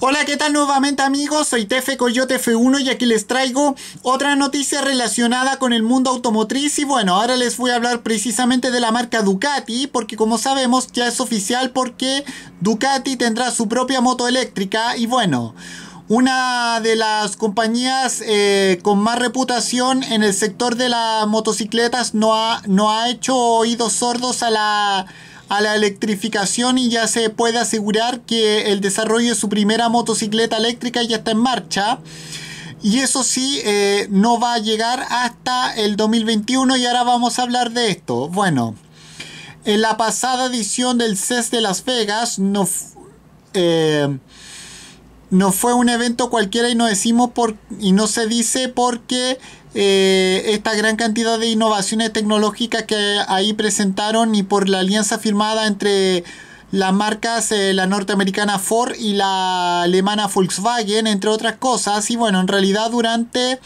Hola, ¿qué tal nuevamente amigos? Soy Tefe Coyote F1 y aquí les traigo otra noticia relacionada con el mundo automotriz y bueno, ahora les voy a hablar precisamente de la marca Ducati porque como sabemos ya es oficial porque Ducati tendrá su propia moto eléctrica y bueno... Una de las compañías eh, con más reputación en el sector de las motocicletas no ha, no ha hecho oídos sordos a la a la electrificación y ya se puede asegurar que el desarrollo de su primera motocicleta eléctrica ya está en marcha. Y eso sí, eh, no va a llegar hasta el 2021 y ahora vamos a hablar de esto. Bueno, en la pasada edición del CES de Las Vegas no... Eh, no fue un evento cualquiera y no decimos por y no se dice porque eh, esta gran cantidad de innovaciones tecnológicas que ahí presentaron y por la alianza firmada entre las marcas, eh, la norteamericana Ford y la alemana Volkswagen, entre otras cosas. Y bueno, en realidad durante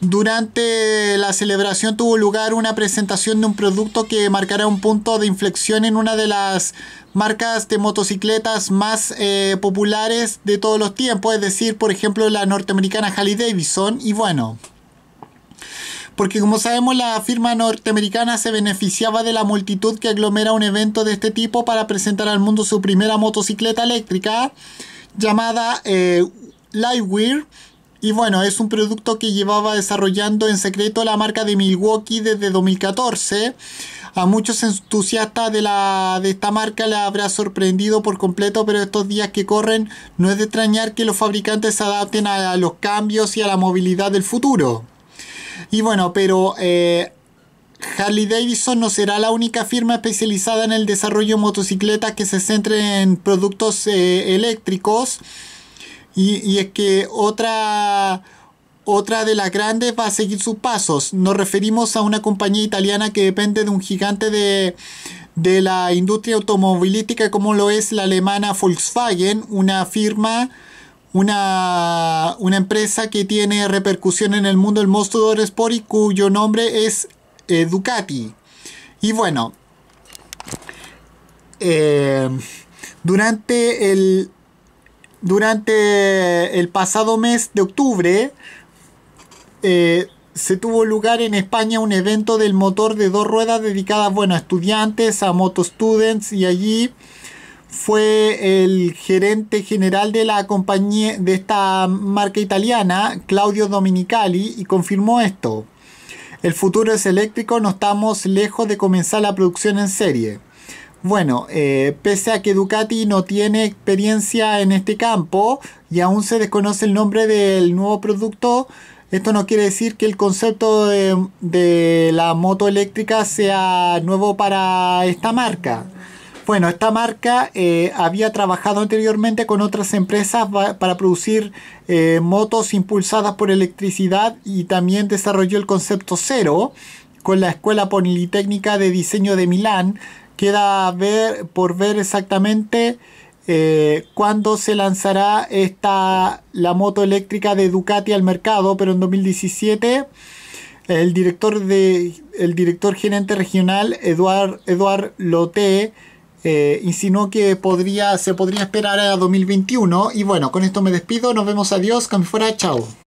durante la celebración tuvo lugar una presentación de un producto que marcará un punto de inflexión en una de las marcas de motocicletas más eh, populares de todos los tiempos, es decir, por ejemplo, la norteamericana Harley Davidson. Y bueno, porque como sabemos la firma norteamericana se beneficiaba de la multitud que aglomera un evento de este tipo para presentar al mundo su primera motocicleta eléctrica llamada eh, Lightwear y bueno, es un producto que llevaba desarrollando en secreto la marca de Milwaukee desde 2014. A muchos entusiastas de, la, de esta marca la habrá sorprendido por completo, pero estos días que corren no es de extrañar que los fabricantes se adapten a, los cambios y a la movilidad del futuro. Y bueno, pero eh, Harley Davidson no será la única firma especializada en el desarrollo de motocicletas que se centre en productos eh, eléctricos. Y, es que otra, otra de las grandes va a seguir sus pasos. Nos referimos a una compañía italiana que depende de un gigante de, de la industria automovilística como lo es la alemana Volkswagen, una firma... Una, una empresa que tiene repercusión en el mundo del Sport. y cuyo nombre es eh, Ducati. Y bueno, eh, durante el, durante el pasado mes de octubre eh, se tuvo lugar en España un evento del motor de dos ruedas dedicada bueno, a estudiantes, a moto students y allí fue el gerente general de la compañía de esta marca italiana, Claudio Dominicali, y confirmó esto. El futuro es eléctrico, no estamos lejos de comenzar la producción en serie. Bueno, eh, pese a que Ducati no tiene experiencia en este campo y aún se desconoce el nombre del nuevo producto, esto no quiere decir que el concepto de, la moto eléctrica sea nuevo para esta marca. Bueno, esta marca eh, había trabajado anteriormente con otras empresas para producir eh, motos impulsadas por electricidad y también desarrolló el concepto cero con la Escuela Politécnica de Diseño de Milán Queda ver, por ver exactamente eh, cuándo se lanzará esta, la moto eléctrica de Ducati al mercado, pero en 2017 el director, de, el director gerente regional, Eduard, Eduard Loté, eh, insinuó que podría, se podría esperar a 2021. Y bueno, con esto me despido. Nos vemos. Adiós. como fuera. Chao.